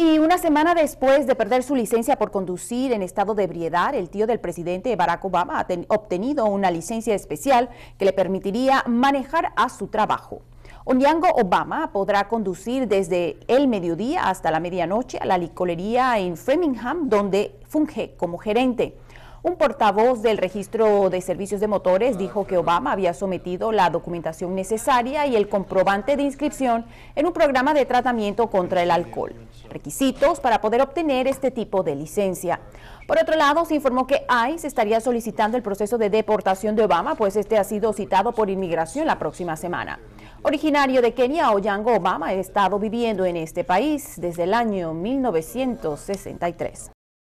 Y una semana después de perder su licencia por conducir en estado de ebriedad, el tío del presidente Barack Obama ha obtenido una licencia especial que le permitiría manejar a su trabajo. Onyango Obama podrá conducir desde el mediodía hasta la medianoche a la licolería en Framingham, donde funge como gerente. Un portavoz del registro de servicios de motores dijo que Obama había sometido la documentación necesaria y el comprobante de inscripción en un programa de tratamiento contra el alcohol requisitos para poder obtener este tipo de licencia. Por otro lado, se informó que ICE estaría solicitando el proceso de deportación de Obama, pues este ha sido citado por inmigración la próxima semana. Originario de Kenia, Oyango Obama ha estado viviendo en este país desde el año 1963.